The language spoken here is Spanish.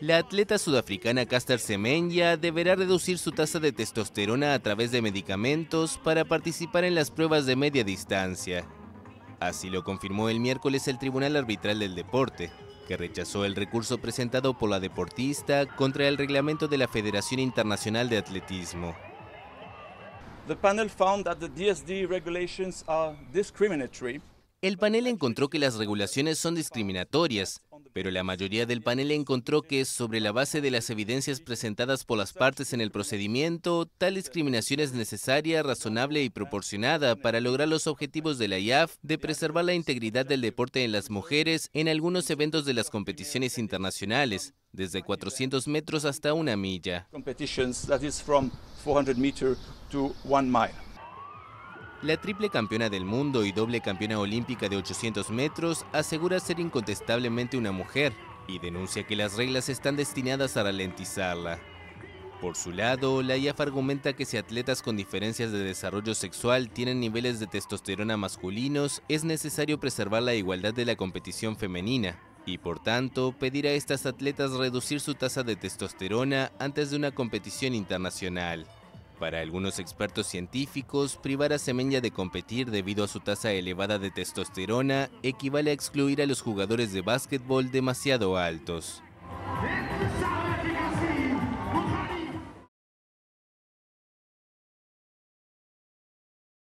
La atleta sudafricana Caster Semenya deberá reducir su tasa de testosterona a través de medicamentos para participar en las pruebas de media distancia. Así lo confirmó el miércoles el Tribunal Arbitral del Deporte, que rechazó el recurso presentado por la deportista contra el reglamento de la Federación Internacional de Atletismo. El panel encontró que las regulaciones son discriminatorias pero la mayoría del panel encontró que sobre la base de las evidencias presentadas por las partes en el procedimiento, tal discriminación es necesaria, razonable y proporcionada para lograr los objetivos de la IAF de preservar la integridad del deporte en las mujeres en algunos eventos de las competiciones internacionales, desde 400 metros hasta una milla. La triple campeona del mundo y doble campeona olímpica de 800 metros asegura ser incontestablemente una mujer y denuncia que las reglas están destinadas a ralentizarla. Por su lado, la IAF argumenta que si atletas con diferencias de desarrollo sexual tienen niveles de testosterona masculinos, es necesario preservar la igualdad de la competición femenina y por tanto pedir a estas atletas reducir su tasa de testosterona antes de una competición internacional. Para algunos expertos científicos, privar a Semenya de competir debido a su tasa elevada de testosterona equivale a excluir a los jugadores de básquetbol demasiado altos.